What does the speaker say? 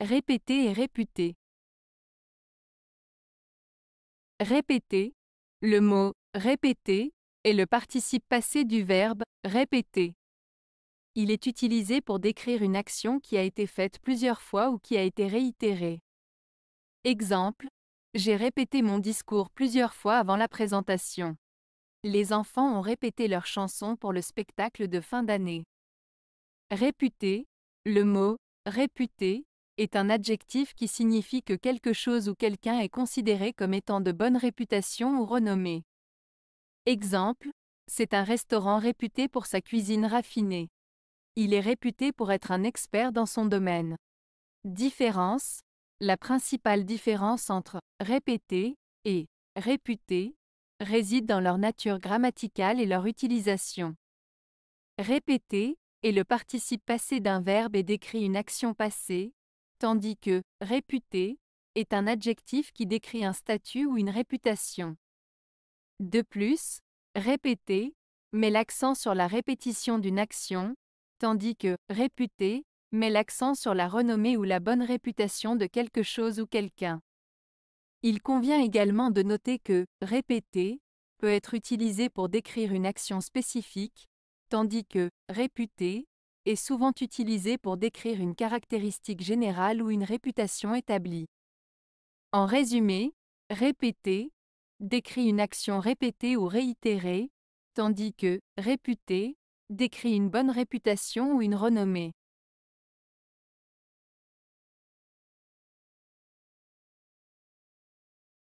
Répéter et réputer. Répéter. Le mot répéter est le participe passé du verbe répéter. Il est utilisé pour décrire une action qui a été faite plusieurs fois ou qui a été réitérée. Exemple J'ai répété mon discours plusieurs fois avant la présentation. Les enfants ont répété leur chanson pour le spectacle de fin d'année. Réputer Le mot réputé est un adjectif qui signifie que quelque chose ou quelqu'un est considéré comme étant de bonne réputation ou renommée. Exemple, c'est un restaurant réputé pour sa cuisine raffinée. Il est réputé pour être un expert dans son domaine. Différence La principale différence entre répéter et réputé réside dans leur nature grammaticale et leur utilisation. Répéter est le participe passé d'un verbe et décrit une action passée, tandis que réputé est un adjectif qui décrit un statut ou une réputation. De plus, répéter met l'accent sur la répétition d'une action, tandis que réputé met l'accent sur la renommée ou la bonne réputation de quelque chose ou quelqu'un. Il convient également de noter que répéter peut être utilisé pour décrire une action spécifique, tandis que réputé est souvent utilisé pour décrire une caractéristique générale ou une réputation établie. En résumé, répéter décrit une action répétée ou réitérée, tandis que réputer décrit une bonne réputation ou une renommée.